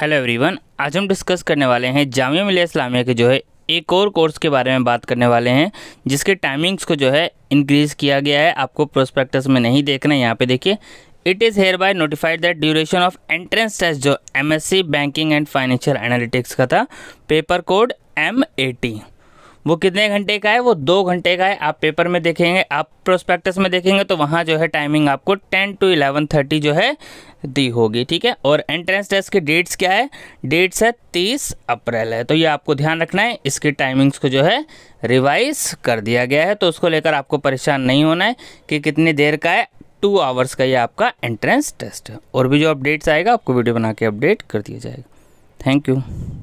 hello everyone आज हम discuss करने वाले हैं जामिया मिलिया इस्लामिया के जो है एक और कोर्स के बारे में बात करने वाले हैं जिसके टाइमिंग्स को जो है इंक्रीज़ किया गया है आपको प्रोस्पेक्टस में नहीं देखना है यहाँ पे देखिए it is hereby notified that duration of entrance test जो M banking and financial analytics का था पेपर कोड एम वो कितने घंटे का है वो दो घंटे का है आप पेपर में देखेंगे आप प्रोस्पेक्टस में देखेंगे तो वहाँ जो है टाइमिंग आपको टेन टू इलेवन थर्टी जो है दी होगी ठीक है और एंट्रेंस टेस्ट की डेट्स क्या है डेट्स है तीस अप्रैल है तो ये आपको ध्यान रखना है इसकी टाइमिंग्स को जो है रिवाइज कर दिया गया है तो उसको लेकर आपको परेशान नहीं होना है कि कितनी देर का है टू आवर्स का ये आपका एंट्रेंस टेस्ट है और भी जो अपडेट्स आएगा आपको वीडियो बना के अपडेट कर दिया जाएगा थैंक यू